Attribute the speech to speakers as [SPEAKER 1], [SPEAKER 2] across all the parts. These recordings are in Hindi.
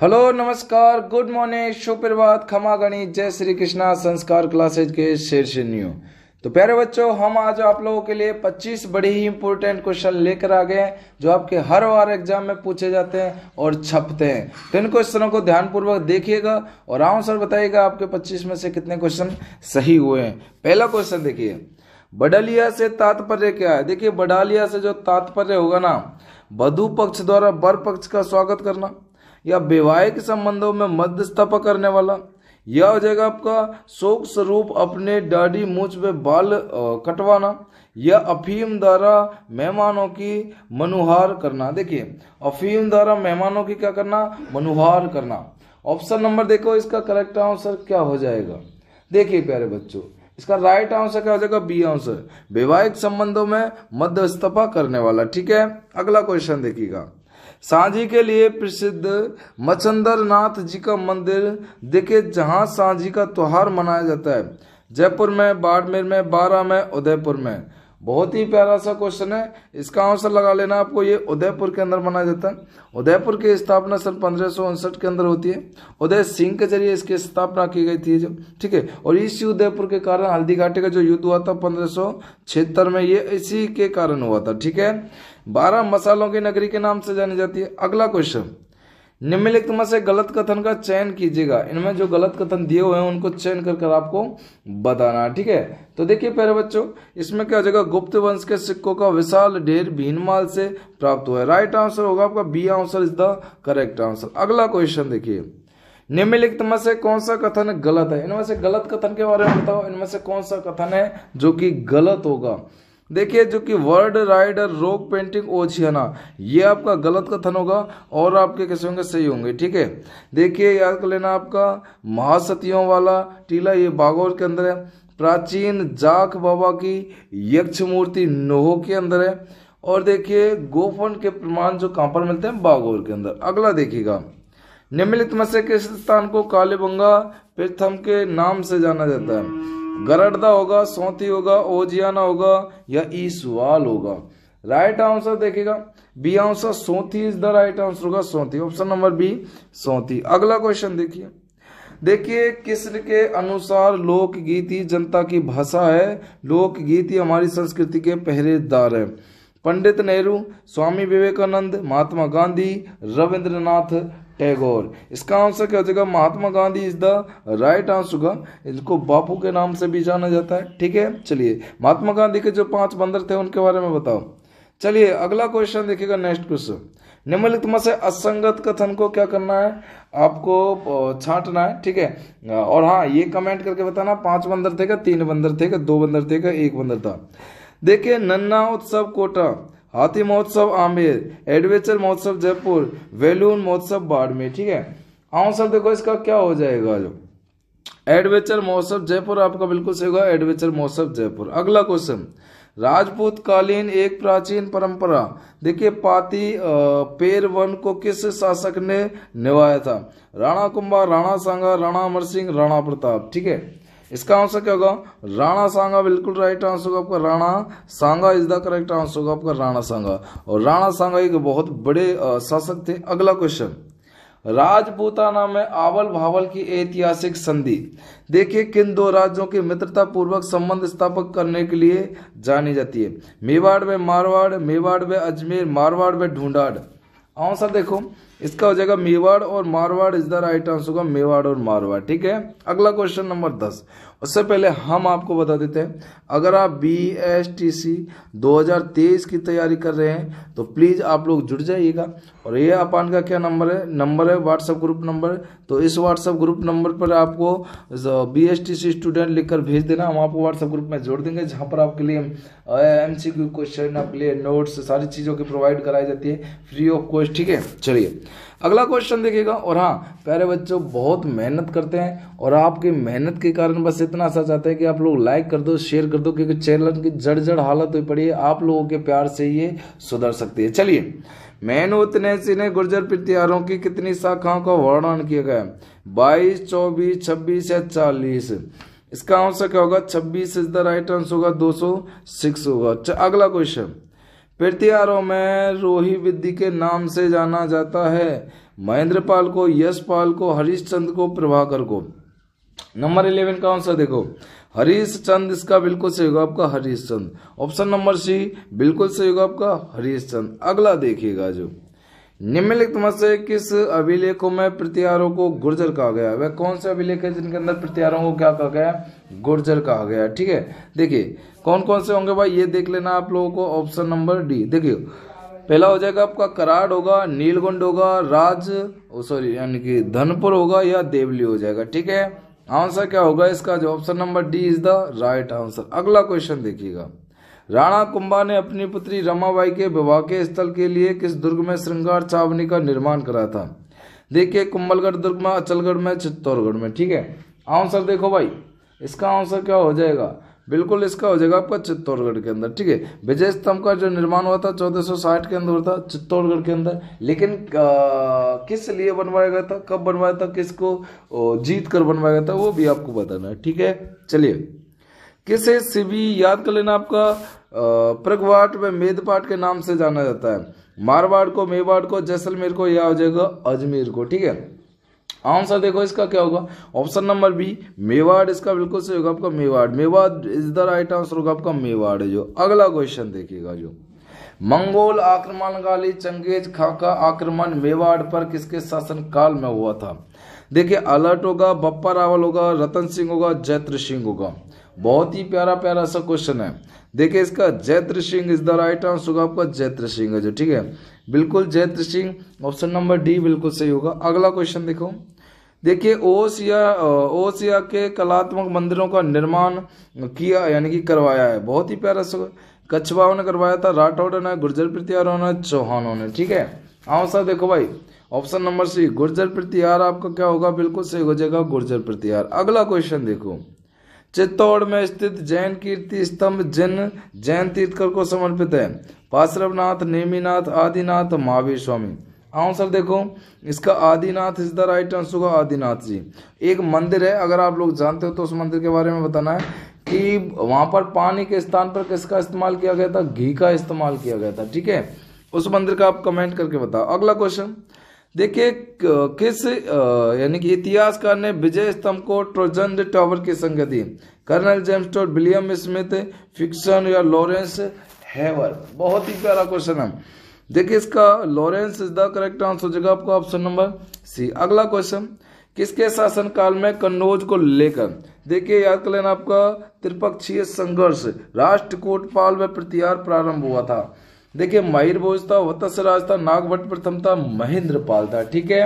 [SPEAKER 1] हेलो नमस्कार गुड मॉर्निंग सुप्रभात खमा गणी जय श्री कृष्णा संस्कार क्लासेज के शीर्ष न्यू तो प्यारे बच्चों हम आज आप लोगों के लिए 25 बड़े ही इंपॉर्टेंट क्वेश्चन लेकर आ गए हैं जो आपके हर बार एग्जाम में पूछे जाते हैं और छपते हैं तो इन क्वेश्चनों को ध्यानपूर्वक देखिएगा और आंसर बताइएगा आपके 25 में से कितने क्वेश्चन सही हुए हैं पहला क्वेश्चन देखिए बडलिया से तात्पर्य क्या है देखिए बडालिया से जो तात्पर्य होगा ना बधु पक्ष द्वारा बर पक्ष का स्वागत करना या वैवाहिक संबंधों में मध्यस्थता करने वाला यह हो जाएगा आपका शोक स्वरूप अपने डाडी मूछ में बाल कटवाना या अफीम द्वारा मेहमानों की मनुहार करना देखिए अफीम द्वारा मेहमानों की क्या करना मनुहार करना ऑप्शन नंबर देखो इसका करेक्ट आंसर क्या हो जाएगा देखिए प्यारे बच्चों इसका राइट आंसर क्या हो जाएगा बी आंसर वैवाहिक संबंधों में मध्यस्थता करने वाला ठीक है अगला क्वेश्चन देखिएगा साझी के लिए प्रसिद्ध मच्छंदर नाथ जी का मंदिर देखे जहाँ साझी का त्योहार मनाया जाता है जयपुर में बाड़मेर में बारा में उदयपुर में बहुत ही प्यारा सा क्वेश्चन है इसका आंसर लगा लेना आपको ये उदयपुर के अंदर मनाया जाता है उदयपुर की स्थापना सन पंद्रह के अंदर होती है उदय सिंह के जरिए इसकी स्थापना की गई थी जो ठीक है और इसी उदयपुर के कारण हल्दी घाटी का जो युद्ध हुआ था पंद्रह में ये इसी के कारण हुआ था ठीक है बारह मसालों की नगरी के नाम से जानी जाती है अगला क्वेश्चन निम्नलिखित में से गलत कथन का चयन कीजिएगा इनमें जो गलत कथन दिए हुए हैं उनको चयन कर कर आपको बताना ठीक है तो देखिए पहले बच्चों इसमें क्या हो जाएगा गुप्त वंश के सिक्कों का विशाल ढेर भीनमाल से प्राप्त हुआ है राइट आंसर होगा आपका B answer is the correct answer अगला क्वेश्चन देखिए निम्नलिखित में से कौन सा कथन गलत है इनमें से गलत कथन के बारे में बताओ इनमें से कौन सा कथन है जो कि गलत होगा देखिए जो कि वर्ड राइडर रोक पेंटिंग ओछियाना ये आपका गलत कथन होगा और आपके कैसे होंगे सही होंगे ठीक है देखिए याद कर लेना आपका महासतियों वाला टीला ये बागोर के अंदर है प्राचीन जाख बाबा की यक्ष मूर्ति नोहो के अंदर है और देखिए गोफन के प्रमाण जो कहाँ पर मिलते हैं बागौर के अंदर अगला देखिएगा निम्नलिखित में से किस स्थान को कालीबंगा प्रथम के नाम से जाना जाता है गरडदा होगा सौती होगा ओजियाना होगा या ईसवाल होगा राइट आंसर देखेगा बी आंसर सौती इज द राइट आंसर होगा सौती ऑप्शन नंबर बी सौती अगला क्वेश्चन देखिए देखिए किस्र के अनुसार लोकगीत ही जनता की भाषा है लोकगीत ही हमारी संस्कृति के पहरेदार है पंडित नेहरू स्वामी विवेकानंद महात्मा गांधी रविंद्रनाथ टैगोर इसका आंसर क्या हो जाएगा Mahatma Gandhi is the right answer होगा इनको बापू के नाम से भी जाना जाता है ठीक है चलिए महात्मा गांधी के जो पांच बंदर थे उनके बारे में बताओ चलिए अगला क्वेश्चन देखिएगा नेक्स्ट क्वेश्चन निम्नलिखित में से असंगत कथन को क्या करना है आपको छांटना है ठीक है और हाँ ये कमेंट करके बताना पांच बंदर थे का तीन बंदर थे का दो बंदर थे का एक बंदर था देखिए नन्ना उत्सव कोटा हाथी महोत्सव आमेर एडवेंचर महोत्सव जयपुर वेलून महोत्सव बाड़मेर ठीक है आंसर देखो इसका क्या हो जाएगा जो एडवेंचर महोत्सव जयपुर आपका बिल्कुल सही होगा एडवेंचर महोत्सव जयपुर अगला क्वेश्चन राजपूत कालीन एक प्राचीन परंपरा देखिए पाती पेर वन को किस शासक ने निभाया था राणा कुंभा राणा सांगा राणा अमर सिंह राणा प्रताप ठीक है इसका आंसर क्या होगा राणा सांगा बिल्कुल राइट आंसर होगा आपका Rana Sanga is the correct answer होगा आपका राणा सांगा और राणा सांगा एक बहुत बड़े शासक थे अगला क्वेश्चन राजपूताना में आवल भावल की ऐतिहासिक संधि देखिए किन दो राज्यों के मित्रता पूर्वक संबंध स्थापित करने के लिए जानी जाती है मेवाड़ में मारवाड़ मेवाड़ में अजमेर मारवाड़ में ढूंढाड़ आंसर देखो इसका हो जाएगा मेवाड़ और Marwar is the right answer होगा मेवाड़ और मारवाड़ ठीक है अगला क्वेश्चन नंबर दस उससे पहले हम आपको बता देते हैं अगर आप बी एस टी सी दो हजार तेईस की तैयारी कर रहे हैं तो प्लीज़ आप लोग जुड़ जाइएगा और ये अपान का क्या नंबर है नंबर है व्हाट्सएप ग्रुप नंबर तो इस व्हाट्सएप ग्रुप नंबर पर आपको B S T C student लिखकर भेज देना हम आपको व्हाट्सएप ग्रुप में जोड़ देंगे जहाँ पर आपके लिए एम सी क्यू क्वेश्चन आपके लिए नोट्स सारी चीज़ों की प्रोवाइड कराई जाती है फ्री ऑफ कॉस्ट ठीक है चलिए अगला क्वेश्चन देखिएगा और हाँ प्यारे बच्चों बहुत मेहनत करते हैं और आपकी मेहनत के कारण बस इतना सा चाहते हैं कि आप लोग लाइक कर दो शेयर कर दो क्योंकि चैनल की जड़ जड़ हालत हुई पड़ी है आप लोगों के प्यार से ये सुधर सकती है चलिए मेहनूत ने सिने गुर्जर प्रत्यारों की कितनी शाखाओं का वर्णन किया गया बाईस चौबीस छब्बीस या चालीस इसका आंसर क्या होगा छब्बीस इज द राइट आंसर होगा दो सौ सिक्स होगा अगला क्वेश्चन प्रत्यारोह में रोही विद्धि के नाम से जाना जाता है महेंद्रपाल को यशपाल को हरिश्चंद्र को प्रभाकर को नंबर इलेवन का आंसर देखो चंद इसका बिल्कुल सही होगा आपका चंद ऑप्शन नंबर सी बिल्कुल सही होगा आपका हरीश चंद अगला देखिएगा जो निम्नलिखित में से किस अभिलेखों में प्रत्यारों को गुर्जर कहा गया वह कौन से अभिलेख है जिनके अंदर प्रत्यारों को क्या कहा गया गुर्जर कहा गया ठीक है देखिए कौन कौन से होंगे भाई ये देख लेना आप लोगों को ऑप्शन नंबर डी देखियो पहला हो जाएगा आपका कराड होगा नीलगुंड होगा राज सॉरी यानी कि धनपुर होगा या देवली हो जाएगा ठीक है आंसर क्या होगा इसका जो option number D is the right answer अगला क्वेश्चन देखिएगा राणा कुंभा ने अपनी पुत्री रमाबाई के विवाह के स्थल के लिए किस दुर्ग में श्रृंगार छावनी का निर्माण करा था देखिए कुंभलगढ़ दुर्ग में अचलगढ़ में चित्तौड़गढ़ में ठीक है आंसर देखो भाई इसका आंसर क्या हो जाएगा बिल्कुल इसका हो जाएगा आपका चित्तौड़गढ़ के अंदर ठीक है विजय स्तंभ का जो निर्माण हुआ था चौदह के अंदर था चित्तौड़गढ़ के अंदर लेकिन किस लिए बनवाया गया था कब बनवाया था किसको जीत कर बनवाया गया था वो भी आपको बताना है ठीक है चलिए किसे शिवी याद कर लेना आपका प्रगवाट व मेदपाट के नाम से जाना जाता है मारवाड़ को मेवाड़ को जैसलमेर को या हो जाएगा अजमेर को ठीक है आंसर देखो इसका क्या होगा ऑप्शन नंबर बी मेवाड़ इसका बिल्कुल सही होगा आपका Mewar Mewar is the right answer होगा आपका मेवाड़ है जो अगला क्वेश्चन देखिएगा जो मंगोल आक्रमणकाली चंगेज खां का आक्रमण मेवाड़ पर किसके शासन काल में हुआ था देखिए अलर्ट होगा बप्पा रावल होगा रतन सिंह होगा जैत्र सिंह होगा बहुत ही प्यारा प्यारा सा क्वेश्चन है देखिए इसका Jaitra Singh is the right answer होगा आपका जैत्र सिंह है जो ठीक है बिल्कुल Jaitra Singh option number D बिल्कुल सही होगा अगला क्वेश्चन देखो देखिए ओसिया ओसिया के कलात्मक मंदिरों का निर्माण किया यानी कि करवाया है बहुत ही प्यारा सा ने करवाया था राठौर ने गुर्जर प्रतिहारों ने चौहानों ने ठीक है आओ हाँ, सर देखो भाई option number C Gurjara Pratihara आपका क्या होगा बिल्कुल सही हो जाएगा गुर्जर प्रतिहार अगला क्वेश्चन देखो चित्तौड़ में स्थित जैन कीर्ति स्तंभ जिन जैन तीर्थकर को समर्पित है पार्श्वनाथ नेमीनाथ आदिनाथ महावीर स्वामी आंसर देखो इसका Adinath is the right answer होगा आदिनाथ जी एक मंदिर है अगर आप लोग जानते हो तो उस मंदिर के बारे में बताना है कि वहाँ पर पानी के स्थान पर किसका इस्तेमाल किया गया था घी का इस्तेमाल किया गया था ठीक है उस मंदिर का आप कमेंट करके बताओ अगला क्वेश्चन देखिए किस यानी कि इतिहासकार ने विजय स्तंभ को ट्रोजन टॉवर की संज्ञा दी colonel James Tod William Smith फिक्सन या लॉरेंस हैवर बहुत ही प्यारा क्वेश्चन है देखिए इसका Lawrence is the correct answer हो जाएगा आपका ऑप्शन नंबर सी अगला क्वेश्चन किसके शासनकाल में कन्नौज को लेकर देखिए याद कर लेना आपका त्रिपक्षीय संघर्ष राष्ट्र कोटपाल व प्रतिहार प्रारंभ हुआ था देखिए माहिर भोज था वत्स्य राज था नागभट प्रथम था महेंद्र पाल था ठीक है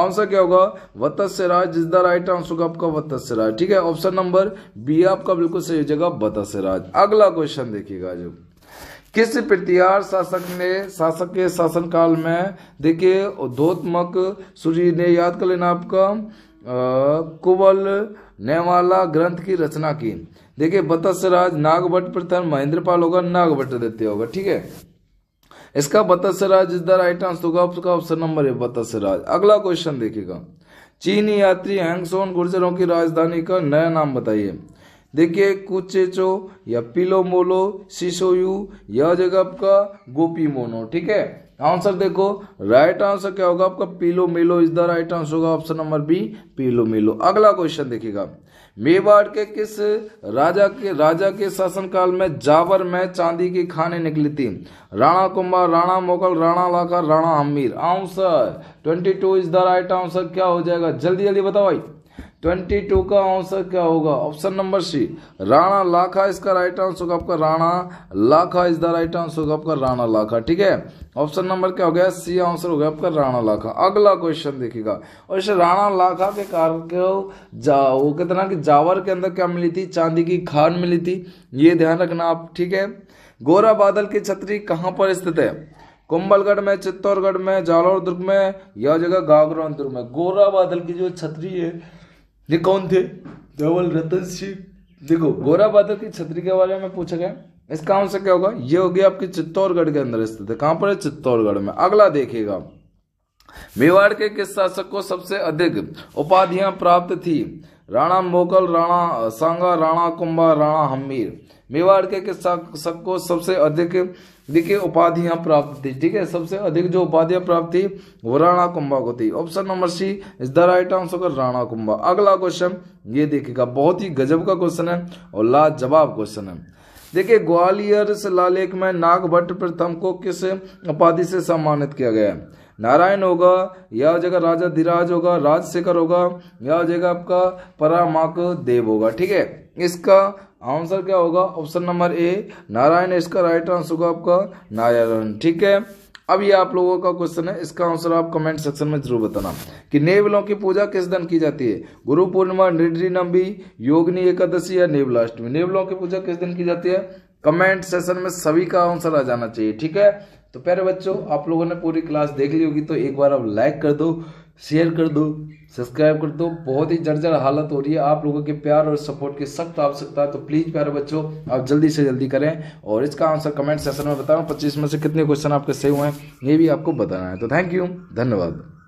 [SPEAKER 1] आंसर क्या होगा Vatsya Raj is the right answer होगा आपका वत्स्य राज ठीक है ऑप्शन नंबर बी आपका बिल्कुल सही हो जाएगा वत्स्य राज अगला क्वेश्चन देखिएगा जो किस प्रतिहार शासक ने शासक के शासन काल में देखिए दोतमक सूर्य ने याद कर लेना आपका कुबल नेवाला ग्रंथ की रचना की देखिए बतसराज नागभट प्रथम महेंद्रपाल होगा नागभट द्वितीय होगा ठीक है इसका बतसराज इस राइट आंसर होगा ऑप्शन नंबर है बतसराज अगला क्वेश्चन देखिएगा चीनी यात्री हैंगसोन गुर्जरों की राजधानी का नया नाम बताइए देखिए कुचेचो या पिलो मोलो सिसोयू यह जगह आपका गोपी मोनो ठीक है आंसर देखो राइट आंसर क्या होगा आपका पीलो मेलो इस द राइट आंसर होगा ऑप्शन नंबर बी पीलो मिलो अगला क्वेश्चन देखिएगा मेवाड़ के किस राजा के राजा के शासनकाल में जावर में चांदी की खाने निकली थी राणा कुमार राणा मोगल राणा लाकर राणा अमीर answer twenty two is the right answer क्या हो जाएगा जल्दी जल्दी बताओ भाई ट्वेंटी टू का आंसर क्या होगा option number C Rana Lakha इसका राइट आंसर होगा आपका Rana Lakha is the right answer होगा आपका राणा लाखा ठीक है ऑप्शन नंबर क्या हो गया सी आंसर हो गया आपका राणा लाखा अगला क्वेश्चन देखिएगा और इस राणा लाखा के कारण को जा वो कहते ना कि जावर के अंदर क्या मिली थी चांदी की खान मिली थी ये ध्यान रखना आप ठीक है गोरा बादल की छतरी कहाँ पर स्थित है कुंभलगढ़ में चित्तौड़गढ़ में जालौर दुर्ग में या जगह गागरा दुर्ग में गोरा बादल की जो छतरी है ये कौन थे धवल रतन सिंह देखो गोरा बादल की छतरी के बारे में पूछा गया इसका आंसर क्या होगा ये हो गया आपके चित्तौड़गढ़ के अंदर स्थित है कहां पर है चित्तौड़गढ़ में अगला देखिएगा मेवाड़ के किस शासक को सबसे अधिक उपाधियां प्राप्त थी राणा मोगल राणा सांगा राणा कुंभा राणा हमीर मेवाड़ के किस शासक को सबसे अधिक देखिए उपाधियां प्राप्त थी ठीक है सबसे अधिक जो उपाधियां प्राप्त थी वो राणा कुंभा को थी option number C is the right answer Rana Kumbha अगला क्वेश्चन ये देखिएगा बहुत ही गजब का क्वेश्चन है और लाजवाब क्वेश्चन है देखिए ग्वालियर से लालेख में नागभट्ट प्रथम को किस उपाधि से सम्मानित किया गया है नारायण होगा या जगह राजा धीराज होगा राजशेखर होगा या जगह आपका परामाक देव होगा ठीक है इसका आंसर क्या होगा ऑप्शन नंबर ए नारायण इसका राइट आंसर होगा आपका नारायण ठीक है अब ये आप लोगों का क्वेश्चन है इसका आंसर आप कमेंट सेक्शन में जरूर बताना कि नेवलों की पूजा किस दिन की जाती है गुरु पूर्णिमा निड्री नंबी योगनी एकादशी या नेवलाष्टमी नेवलों की पूजा किस दिन की जाती है कमेंट सेशन में सभी का आंसर आ जाना चाहिए ठीक है तो प्यारे बच्चों आप लोगों ने पूरी क्लास देख ली होगी तो एक बार आप लाइक कर दो शेयर कर दो सब्सक्राइब कर दो बहुत ही जर्जर हालत हो रही है आप लोगों के प्यार और सपोर्ट की सख्त आवश्यकता है तो प्लीज़ प्यारे बच्चों आप जल्दी से जल्दी करें और इसका आंसर कमेंट सेशन में बताना पच्चीस में से कितने क्वेश्चन आपके सही हुए हैं ये भी आपको बताना है तो थैंक यू धन्यवाद